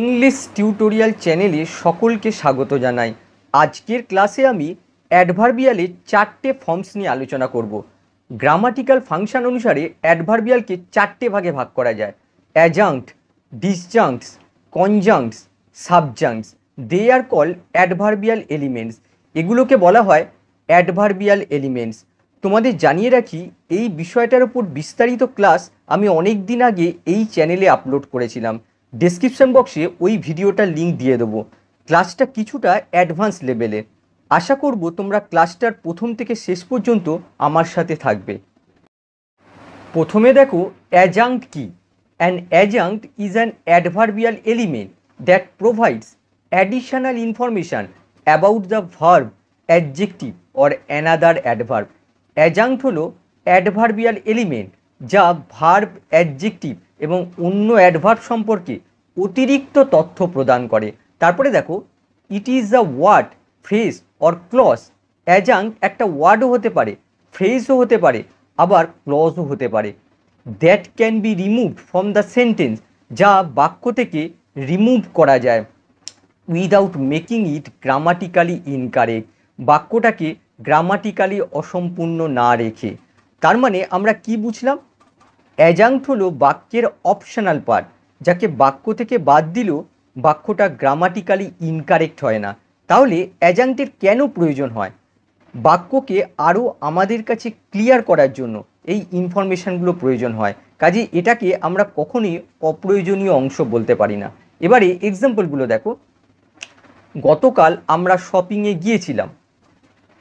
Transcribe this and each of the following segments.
English tutorial চ্যানেলে সকলকে স্বাগত জানাই আজকের ক্লাসে আমি অ্যাডভার্বিয়ালের চারটে ফর্মস নিয়ে আলোচনা করব গ্রামাটিক্যাল ফাংশন অনুসারে অ্যাডভার্বিয়ালকে চারটে ভাগে ভাগ করা যায় adjunct disjuncts conjuncts subjuncts they are call adverbial elements এগুলোকে বলা হয় অ্যাডভার্বিয়াল এলিমেন্টস তোমাদের জানিয়ে রাখি এই বিষয়টার উপর বিস্তারিত ক্লাস আমি অনেক দিন আগে এই চ্যানেলে আপলোড করেছিলাম ডিসক্রিপশান বক্সে ওই ভিডিওটার লিঙ্ক দিয়ে দেবো ক্লাসটা কিছুটা অ্যাডভান্স লেভেলে আশা করব তোমরা ক্লাসটার প্রথম থেকে শেষ পর্যন্ত আমার সাথে থাকবে প্রথমে দেখো অ্যাজাঙ্ক কি an adjunct is an adverbial element that provides additional information about the verb adjective or another adverb adjunct হল অ্যাডভার্বিয়াল এলিমেন্ট যা ভার্ব অ্যাডজেক্টিভ এবং অন্য অ্যাডভার্ব সম্পর্কে অতিরিক্ত তথ্য প্রদান করে তারপরে দেখো it is the word phrase or clause অ্যাজাং একটা ওয়ার্ডও হতে পারে ফ্রেজও হতে পারে আবার ক্লজও হতে পারে that can be remove from the sentence যা বাক্য থেকে রিমুভ করা যায় without making it grammatically incorrect বাক্যটাকে গ্রামাটিক্যালি অসম্পূর্ণ না রেখে তার মানে আমরা কি বুঝলাম অ্যাজাংট হলো বাক্যের অপশনাল পার্ট যাকে বাক্য থেকে বাদ দিলেও বাক্যটা গ্রামাটিক্যালি ইনকারেক্ট হয় না তাহলে অ্যাজাংটের কেন প্রয়োজন হয় বাক্যকে আরও আমাদের কাছে ক্লিয়ার করার জন্য এই ইনফরমেশানগুলো প্রয়োজন হয় কাজে এটাকে আমরা কখনই অপ্রয়োজনীয় অংশ বলতে পারি না এবারে এক্সাম্পলগুলো দেখো গতকাল আমরা শপিংয়ে গিয়েছিলাম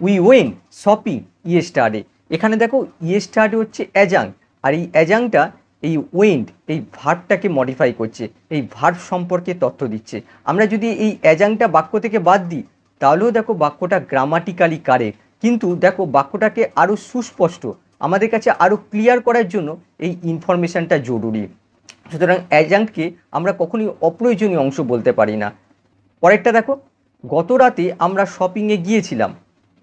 উই ওয়েন শপিং ইয়েস্টারে এখানে দেখো ইয়েস্টারে হচ্ছে অ্যাজাং আর এই অ্যাজাংটা এই উইন্ড এই ভার্বটাকে মডিফাই করছে এই ভার্ব সম্পর্কে তথ্য দিচ্ছে আমরা যদি এই অ্যাজাংটা বাক্য থেকে বাদ দিই তাহলেও দেখো বাক্যটা গ্রামাটিক্যালি কারেক্ট কিন্তু দেখো বাক্যটাকে আরও সুস্পষ্ট আমাদের কাছে আরও ক্লিয়ার করার জন্য এই ইনফরমেশানটা জরুরি সুতরাং অ্যাজাংটকে আমরা কখনোই অপ্রয়োজনীয় অংশ বলতে পারি না পরেরটা দেখো গত রাতে আমরা শপিংয়ে গিয়েছিলাম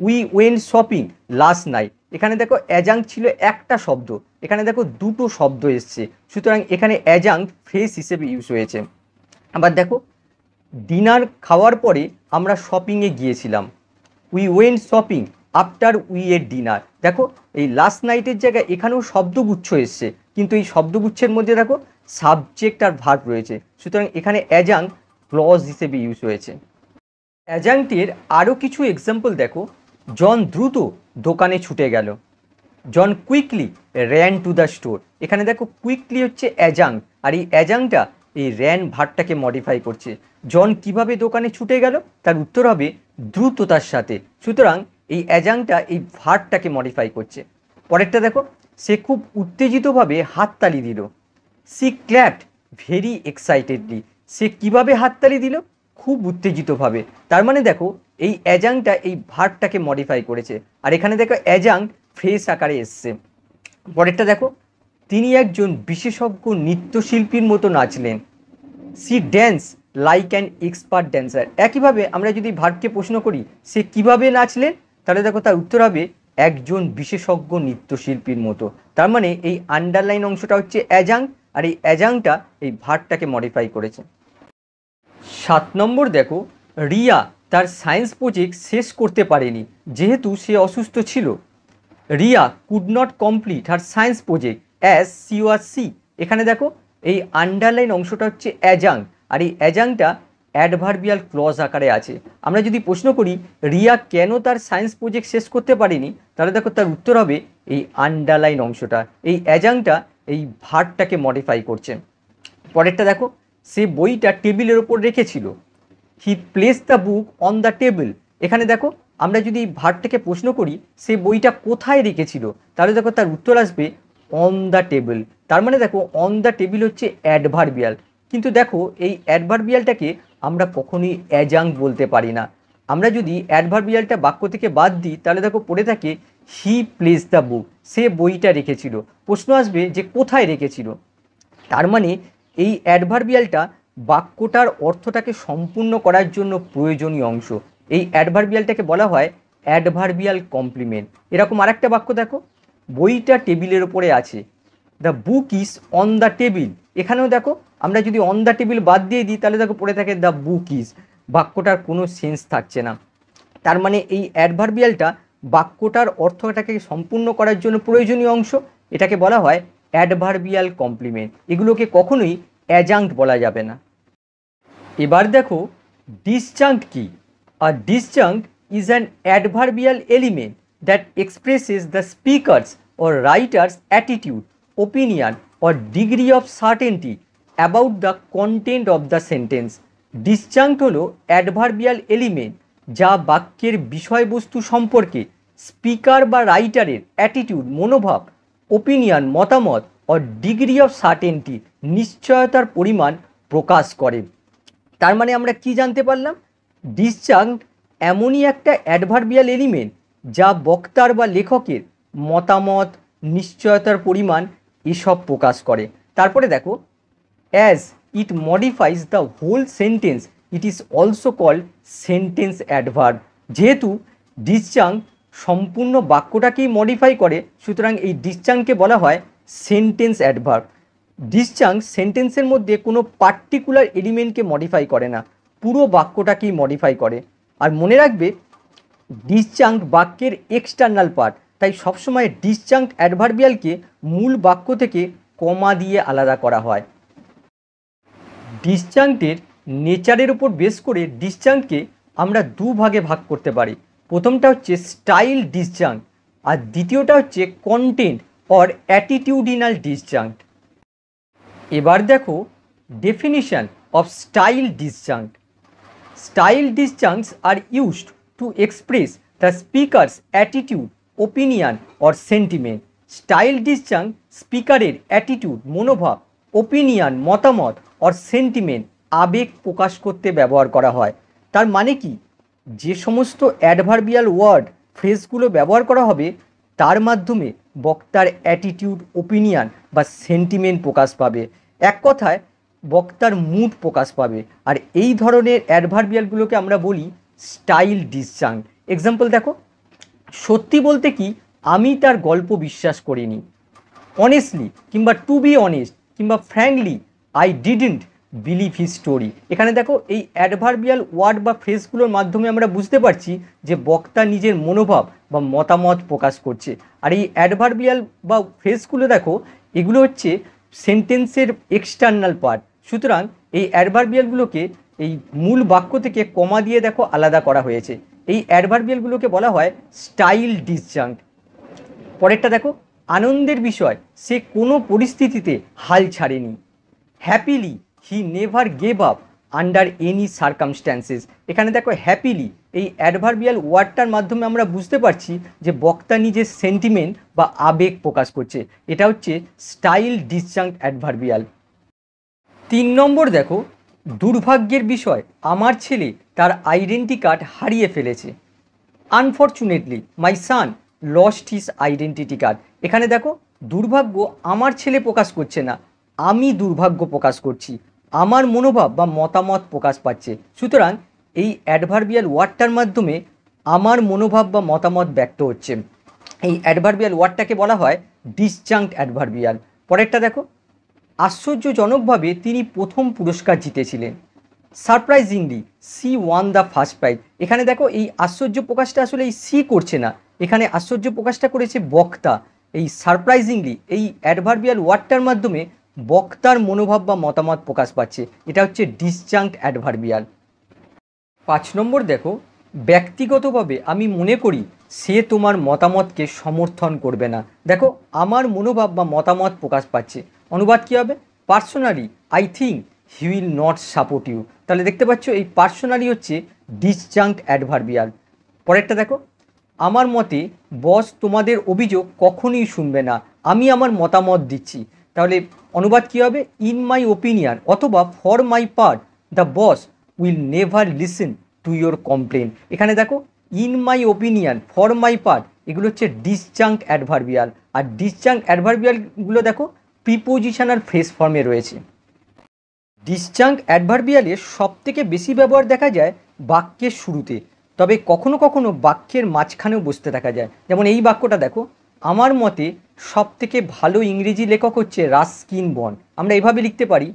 we went shopping last night এখানে দেখো অ্যাজাং ছিল একটা শব্দ এখানে দেখো দুটো শব্দ এসছে সুতরাং এখানে অ্যাজাং ফ্রেস হিসেবে ইউজ হয়েছে আবার দেখো ডিনার খাওয়ার পরে আমরা শপিংয়ে গিয়েছিলাম we went shopping after we এর ডিনার দেখো এই লাস্ট নাইটের জায়গায় এখানেও শব্দগুচ্ছ এসছে কিন্তু এই শব্দগুচ্ছের মধ্যে দেখো সাবজেক্ট আর ভার্ব রয়েছে সুতরাং এখানে অ্যাজাং ক্লজ হিসেবে ইউজ হয়েছে অ্যাজাংটির আরও কিছু এক্সাম্পল দেখো জন দ্রুত দোকানে ছুটে গেল John quickly ran to the store এখানে দেখো কুইকলি হচ্ছে অ্যাজাং আর এই অ্যাজাংটা এই র্যান ভারটাকে মডিফাই করছে জন কিভাবে দোকানে ছুটে গেল তার উত্তর হবে দ্রুততার সাথে সুতরাং এই অ্যাজাংটা এই ভারটাকে মডিফাই করছে পরেরটা দেখো সে খুব উত্তেজিতভাবে হাততালি দিল সি ক্ল্যাপড ভেরি এক্সাইটেডলি সে কিভাবে হাততালি দিল খুব উত্তেজিতভাবে তার মানে দেখো এই অ্যাজাংটা এই ভার্বটাকে মডিফাই করেছে আর এখানে দেখো অ্যাজাং ফ্রেশ আকারে এসছে পরেরটা দেখো তিনি একজন বিশেষজ্ঞ নৃত্যশিল্পীর মতো নাচলেন she dance like and expert dancer একইভাবে আমরা যদি ভার্বকে প্রশ্ন করি সে কিভাবে নাচলেন তাহলে দেখো তার উত্তর হবে একজন বিশেষজ্ঞ নৃত্যশিল্পীর মতো তার মানে এই আন্ডারলাইন অংশটা হচ্ছে অ্যাজাং আর এই অ্যাজাংটা এই ভার্বটাকে মডিফাই করেছে সাত নম্বর দেখো রিয়া তার সায়েন্স প্রজেক্ট শেষ করতে পারেনি যেহেতু সে অসুস্থ ছিল Riya could not complete her science project as she are she এখানে দেখো এই আন্ডারলাইন অংশটা হচ্ছে অ্যাজাং আর এই অ্যাজাংটা অ্যাডভার্বিয়াল ক্লজ আকারে আছে আমরা যদি প্রশ্ন করি রিয়া কেন তার সায়েন্স প্রজেক্ট শেষ করতে পারেনি তাহলে দেখো তার উত্তর হবে এই আন্ডারলাইন অংশটা এই অ্যাজাংটা এই ভারটাকে মডিফাই করছে পরেরটা দেখো সে বইটা টেবিলের ওপর রেখেছিল he place the book on the table এখানে দেখো আমরা যদি ভার্টটাকে প্রশ্ন করি সে বইটা কোথায় রেখেছিল তাহলে দেখো তার উত্তর আসবে অন দ্য টেবিল তার মানে দেখো অন দ্য টেবিল হচ্ছে অ্যাডভারবিয়াল কিন্তু দেখো এই অ্যাডভারবিয়ালটাকে আমরা কখনোই অ্যাজাং বলতে পারি না আমরা যদি অ্যাডভারবিয়ালটা বাক্য থেকে বাদ দিই তাহলে দেখো পড়ে থাকে হি প্লেস দ্য বুক সে বইটা রেখেছিল প্রশ্ন আসবে যে কোথায় রেখেছিল তার মানে এই অ্যাডভারবিয়ালটা বাক্যটার অর্থটাকে সম্পূর্ণ করার জন্য প্রয়োজনীয় অংশ এই অ্যাডভারবিয়ালটাকে বলা হয় অ্যাডভারবিয়াল কমপ্লিমেন্ট এরকম আরেকটা বাক্য দেখো বইটা টেবিলের ওপরে আছে the book is on the table এখানেও দেখো আমরা যদি অন দ্য টেবিল বাদ দিয়ে দিই তাহলে দেখো পড়ে থাকে দ্য বুক ইজ বাক্যটার কোনো সেন্স থাকছে না তার মানে এই অ্যাডভারবিয়ালটা বাক্যটার অর্থটাকে সম্পূর্ণ করার জন্য প্রয়োজনীয় অংশ এটাকে বলা হয় অ্যাডভার্বিয়াল কমপ্লিমেন্ট এগুলোকে কখনোই অ্যাজাঙ্ক বলা যাবে না এবার দেখো ডিসচাঙ্ক কি আর disjunct is an adverbial element that expresses the speaker's or writer's attitude opinion or degree of certainty about the content of the sentence disjunct হল অ্যাডভার্বিয়াল এলিমেন্ট যা বাক্যের বিষয়বস্তু সম্পর্কে স্পিকার বা রাইটারের অ্যাটিটিউড মনোভাব ওপিনিয়ন মতামত ও ডিগ্রি অফ সার্টেনটি নিশ্চয়তার পরিমাণ প্রকাশ করে তার মানে আমরা কি জানতে পারলাম ডিসচাঙ্ক এমনই একটা অ্যাডভার্বিয়াল এলিমেন্ট যা বক্তার বা লেখকের মতামত নিশ্চয়তার পরিমাণ এসব প্রকাশ করে তারপরে দেখো as it modifies the whole sentence it is also called sentence adverb যেহেতু ডিসচাঙ্ক সম্পূর্ণ বাক্যটাকেই মডিফাই করে সুতরাং এই ডিসচাংকে বলা হয় সেন্টেন্স অ্যাডভার্ব ডিসচাং সেন্টেন্সের মধ্যে কোনো পার্টিকুলার এলিমেন্টকে মডিফাই করে না পুরো বাক্যটাকেই মডিফাই করে আর মনে রাখবে ডিসচাং বাক্যের এক্সটার্নাল পার্ট তাই সবসময় ডিসচাং অ্যাডভার্বিয়ালকে মূল বাক্য থেকে কমা দিয়ে আলাদা করা হয় ডিসচাংটের নেচারের উপর বেস করে ডিসচাংকে আমরা দুভাগে ভাগ করতে পারি প্রথমটা হচ্ছে স্টাইল ডিসজাঙ্ক আর দ্বিতীয়টা হচ্ছে কন্টেন্ট অর অ্যাটিটিউডিনাল ডিসজাঙ্ক এবার দেখো definition of style disjunct style disjuncts are used to express the speaker's attitude opinion or sentiment style disjunct স্পিকারের অ্যাটিটিউড মনোভাব ওপিনিয়ন মতামত অর সেন্টিমেন্ট আবেগ প্রকাশ করতে ব্যবহার করা হয় তার মানে কি যে সমস্ত অ্যাডভার্বিয়াল ওয়ার্ড ফ্রেজগুলো ব্যবহার করা হবে তার মাধ্যমে বক্তার অ্যাটিটিউড ওপিনিয়ন বা সেন্টিমেন্ট প্রকাশ পাবে এক কথায় বক্তার মুড প্রকাশ পাবে আর এই ধরনের অ্যাডভার্বিয়ালগুলোকে আমরা বলি স্টাইল ডিসচাং এক্সাম্পল দেখো সত্যি বলতে কি আমি তার গল্প বিশ্বাস করিনি অনেস্টলি কিংবা টু বি অনেস্ট কিংবা frankly I didn't believe he story এখানে দেখো এই অ্যাডভার্বিয়াল ওয়ার্ড বা ফ্রেজগুলোর মাধ্যমে আমরা বুঝতে পারছি যে বক্তা নিজের মনোভাব বা মতামত প্রকাশ করছে আর এই অ্যাডভার্বিয়াল বা ফ্রেজগুলো দেখো এগুলো হচ্ছে সেন্টেন্সের এক্সটার্নাল পার্ট সুতরাং এই অ্যাডভার্বিয়ালগুলোকে এই মূল বাক্য থেকে কমা দিয়ে দেখো আলাদা করা হয়েছে এই অ্যাডভার্বিয়ালগুলোকে বলা হয় স্টাইল ডিসজাঙ্ক পরেরটা দেখো আনন্দের বিষয় সে কোনো পরিস্থিতিতে হাল ছাড়েনি happily he never gave up under any circumstances এখানে দেখো হ্যাপিলি এই অ্যাডভার্বিয়াল ওয়ার্ডটার মাধ্যমে আমরা বুঝতে পারছি যে বক্তা নিজের সেন্টিমেন্ট বা আবেগ প্রকাশ করছে এটা হচ্ছে স্টাইল ডিসচাঙ্ক অ্যাডভার্বিয়াল তিন নম্বর দেখো দুর্ভাগ্যের বিষয় আমার ছেলে তার আইডেন্টি কার্ড হারিয়ে ফেলেছে unfortunately my son lost his identity card এখানে দেখো দুর্ভাগ্য আমার ছেলে প্রকাশ করছে না আমি দুর্ভাগ্য প্রকাশ করছি আমার মনোভাব বা মতামত প্রকাশ পাচ্ছে সুতরাং এই অ্যাডভারবিয়াল ওয়ার্ডটার মাধ্যমে আমার মনোভাব বা মতামত ব্যক্ত হচ্ছে এই অ্যাডভারবিয়াল ওয়ার্ডটাকে বলা হয় ডিসজাঙ্কড অ্যাডভারবিয়াল পরেরটা দেখো আশ্চর্যজনকভাবে তিনি প্রথম পুরস্কার জিতেছিলেন surprisingly she won the first prize এখানে দেখো এই আশ্চর্য প্রকাশটা আসলে এই সি করছে না এখানে আশ্চর্য প্রকাশটা করেছে বক্তা এই সারপ্রাইজিংলি এই অ্যাডভারবিয়াল ওয়ার্ডটার মাধ্যমে বক্তার মনোভাব বা মতামত প্রকাশ পাচ্ছে এটা হচ্ছে ডিসজাংট অ্যাডভারবিয়াল পাঁচ নম্বর দেখো ব্যক্তিগতভাবে আমি মনে করি সে তোমার মতামতকে সমর্থন করবে না দেখো আমার মনোভাব বা মতামত প্রকাশ পাচ্ছে অনুবাদ কী হবে personally I think he will not support you তাহলে দেখতে পাচ্ছ এই পার্সোনালি হচ্ছে ডিসজাংট অ্যাডভারবিয়াল পরেরটা দেখো আমার মতে বস তোমাদের অভিযোগ কখনোই শুনবে না আমি আমার মতামত দিচ্ছি তাহলে অনুবাদ কী হবে ইন মাই ওপিনিয়ন অথবা for my part the boss will never listen to your complain এখানে দেখো in my opinion for my part এগুলো হচ্ছে ডিসচাঙ্ক অ্যাডভারবিয়াল আর ডিসচাঙ্ক অ্যাডভারবিয়ালগুলো দেখো প্রিপোজিশন আর ফ্রেস ফর্মে রয়েছে অ্যাডভারবিয়ালের সব সবথেকে বেশি ব্যবহার দেখা যায় বাক্যের শুরুতে তবে কখনো কখনো বাক্যের মাঝখানেও বসতে দেখা যায় যেমন এই বাক্যটা দেখো আমার মতে সবথেকে ভালো ইংরেজি লেখক হচ্ছে রাস্কিন বন আমরা এভাবে লিখতে পারি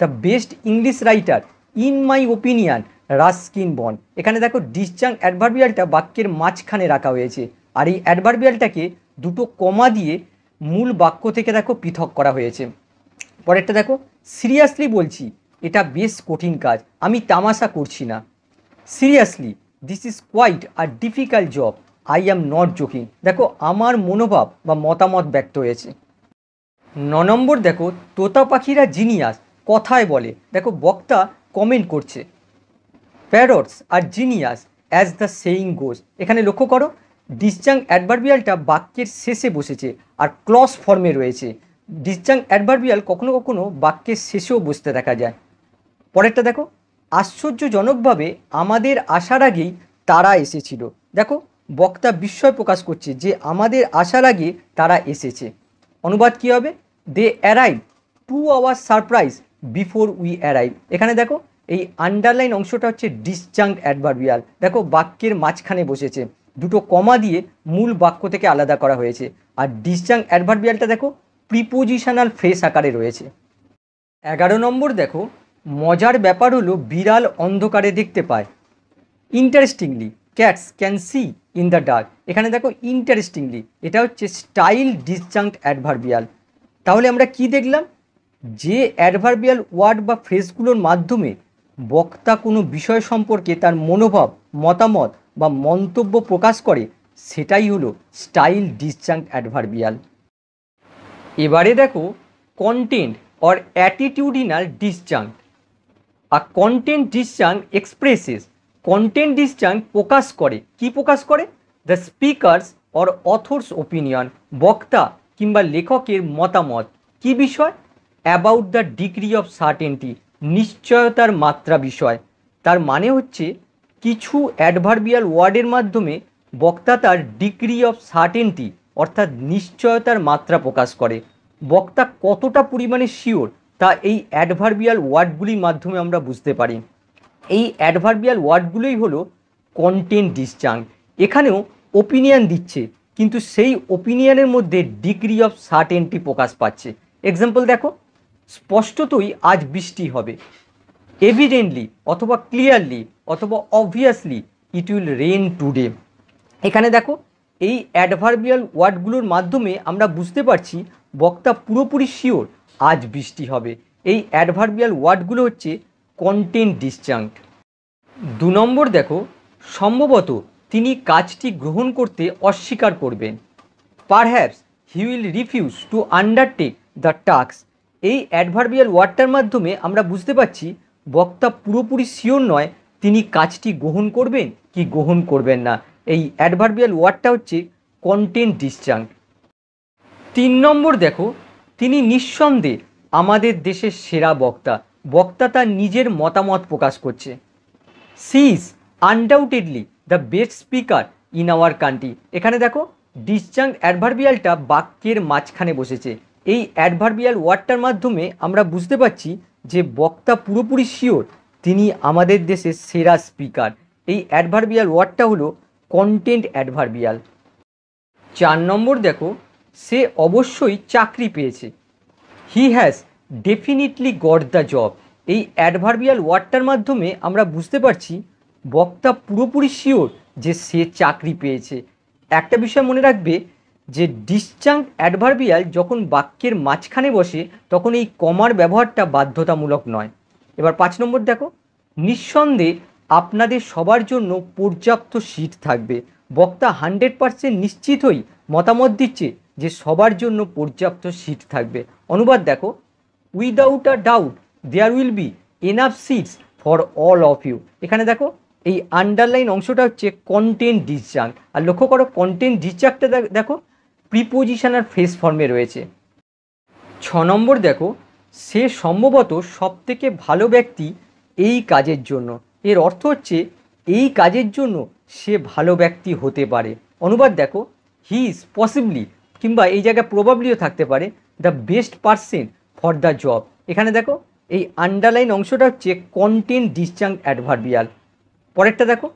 the best English writer in my opinion Ruskin Bond এখানে দেখো ডিসচাং অ্যাডভার্বিয়ালটা বাক্যের মাঝখানে রাখা হয়েছে আর এই অ্যাডভার্বিয়ালটাকে দুটো কমা দিয়ে মূল বাক্য থেকে দেখো পৃথক করা হয়েছে পরেরটা দেখো সিরিয়াসলি বলছি এটা বেশ কঠিন কাজ আমি তামাশা করছি না seriously this is quite a difficult job I am not joking দেখো আমার মনোভাব বা মতামত ব্যক্ত হয়েছে ন নম্বর দেখো তোতা পাখিরা জিনিয়াস কথায় বলে দেখো বক্তা কমেন্ট করছে parrots are genius as the saying goes এখানে লক্ষ্য করো ডিসচাং অ্যাডভারবিয়ালটা বাক্যের শেষে বসেছে আর ক্লস ফর্মে রয়েছে ডিসচাং অ্যাডভারবিয়াল কখনো কখনো বাক্যের শেষেও বসতে দেখা যায় পরেরটা দেখো আশ্চর্যজনকভাবে আমাদের আসার আগেই তারা এসেছিল দেখো বক্তা বিস্ময় প্রকাশ করছে যে আমাদের আসার আগে তারা এসেছে অনুবাদ কী হবে they arrive to our surprise before we arrive এখানে দেখো এই আন্ডারলাইন অংশটা হচ্ছে ডিসজাঙ্ক অ্যাডভারবিয়াল দেখো বাক্যের মাঝখানে বসেছে দুটো কমা দিয়ে মূল বাক্য থেকে আলাদা করা হয়েছে আর ডিসজাঙ্ক অ্যাডভার্বিয়ালটা দেখো প্রিপোজিশনাল ফ্রেস আকারে রয়েছে এগারো নম্বর দেখো মজার ব্যাপার হলো বিড়াল অন্ধকারে দেখতে পায় interestingly cats can see in the dark এখানে দেখো ইন্টারেস্টিংলি এটা হচ্ছে স্টাইল ডিসজাঙ্ক অ্যাডভারবিয়াল তাহলে আমরা কি দেখলাম যে অ্যাডভারবিয়াল ওয়ার্ড বা ফ্রেজগুলোর মাধ্যমে বক্তা কোনো বিষয় সম্পর্কে তার মনোভাব মতামত বা মন্তব্য প্রকাশ করে সেটাই হলো স্টাইল ডিসজাঙ্ক অ্যাডভারবিয়াল এবারে দেখো content or attitudinal disjunct a content disjunct expresses content this প্রকাশ করে কি প্রকাশ করে the speaker's or author's opinion বক্তা কিংবা লেখকের মতামত কি বিষয় about the degree of certainty নিশ্চয়তার মাত্রা বিষয় তার মানে হচ্ছে কিছু অ্যাডভার্বিয়াল ওয়ার্ডের মাধ্যমে বক্তা তার ডিগ্রি অফ সার্টেনটি অর্থাৎ নিশ্চয়তার মাত্রা প্রকাশ করে বক্তা কতটা পরিমাণে শিওর তা এই অ্যাডভার্বিয়াল ওয়ার্ডগুলির মাধ্যমে আমরা বুঝতে পারি এই অ্যাডভার্বিয়াল ওয়ার্ডগুলোই হলো কন্টেন্ট ডিসচাং এখানেও ওপিনিয়ন দিচ্ছে কিন্তু সেই ওপিনিয়নের মধ্যে ডিগ্রি অফ সার্টেনটি প্রকাশ পাচ্ছে এক্সাম্পল দেখো স্পষ্টতই আজ বৃষ্টি হবে এভিডেন্টলি অথবা ক্লিয়ারলি অথবা obviously it will rain today এখানে দেখো এই অ্যাডভার্বিয়াল ওয়ার্ডগুলোর মাধ্যমে আমরা বুঝতে পারছি বক্তা পুরোপুরি শিওর আজ বৃষ্টি হবে এই অ্যাডভার্বিয়াল ওয়ার্ডগুলো হচ্ছে কন্টেন্ট ডিসজাঙ্ক দু নম্বর দেখো সম্ভবত তিনি কাজটি গ্রহণ করতে অস্বীকার করবেন perhaps he will refuse to undertake the task এই অ্যাডভার্বিয়াল ওয়ার্ডটার মাধ্যমে আমরা বুঝতে পারছি বক্তা পুরোপুরি শিওর নয় তিনি কাজটি গ্রহণ করবেন কি গ্রহণ করবেন না এই অ্যাডভার্বিয়াল ওয়ার্ডটা হচ্ছে কন্টেন্ট ডিসচাঙ্ক তিন নম্বর দেখো তিনি নিঃসন্দেহে আমাদের দেশের সেরা বক্তা বক্তা তার নিজের মতামত প্রকাশ করছে she is undoubtedly the best speaker in our country এখানে দেখো ডিসচাং অ্যাডভার্বিয়ালটা বাক্যের মাঝখানে বসেছে এই অ্যাডভার্বিয়াল ওয়ার্ডটার মাধ্যমে আমরা বুঝতে পারছি যে বক্তা পুরোপুরি শিওর তিনি আমাদের দেশের সেরা স্পিকার এই অ্যাডভার্বিয়াল ওয়ার্ডটা হলো কন্টেন্ট অ্যাডভার্বিয়াল চার নম্বর দেখো সে অবশ্যই চাকরি পেয়েছে he has definitely got the job এই অ্যাডভার্বিয়াল ওয়ার্ডটার মাধ্যমে আমরা বুঝতে পারছি বক্তা পুরোপুরি শিওর যে সে চাকরি পেয়েছে একটা বিষয় মনে রাখবে যে ডিসচাং অ্যাডভার্বিয়াল যখন বাক্যের মাঝখানে বসে তখন এই কমার ব্যবহারটা বাধ্যতামূলক নয় এবার পাঁচ নম্বর দেখো নিঃসন্দেহে আপনাদের সবার জন্য পর্যাপ্ত সিট থাকবে বক্তা হান্ড্রেড পারসেন্ট নিশ্চিত হই মতামত দিচ্ছে যে সবার জন্য পর্যাপ্ত সিট থাকবে অনুবাদ দেখো without a doubt there will be enough seats for all of you এখানে দেখো এই আন্ডারলাইন অংশটা হচ্ছে কন্টেন্ট ডিসচার্জ আর লক্ষ্য করো কন্টেন্ট ডিসচার্জটা দেখো প্রিপোজিশন আর ফেস ফর্মে রয়েছে ছ নম্বর দেখো সে সম্ভবত সবথেকে ভালো ব্যক্তি এই কাজের জন্য এর অর্থ হচ্ছে এই কাজের জন্য সে ভালো ব্যক্তি হতে পারে অনুবাদ দেখো হি ইজ পসিবলি কিংবা এই জায়গায় প্রবাবলিও থাকতে পারে the best person for the job এখানে দেখো এই আন্ডারলাইন অংশটা হচ্ছে কন্টেন ডিসচাং অ্যাডভার্বিয়াল পরেরটা দেখো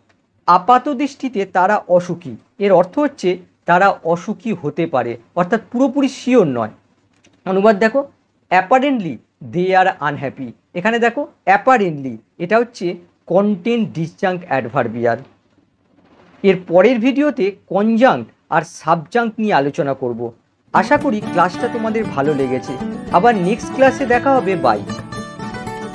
আপাত দৃষ্টিতে তারা অসুখী এর অর্থ হচ্ছে তারা অসুখী হতে পারে অর্থাৎ পুরোপুরি শিওর নয় অনুবাদ দেখো অ্যাপারেন্টলি দে আর আনহ্যাপি এখানে দেখো অ্যাপারেন্টলি এটা হচ্ছে কন্টেন্ট ডিসজাঙ্ক অ্যাডভার্বিয়াল এর পরের ভিডিওতে কনজাঙ্ক আর সাবজাঙ্ক নিয়ে আলোচনা করব আশা করি ক্লাসটা তোমাদের ভালো লেগেছে আবার নেক্সট ক্লাসে দেখা হবে বাই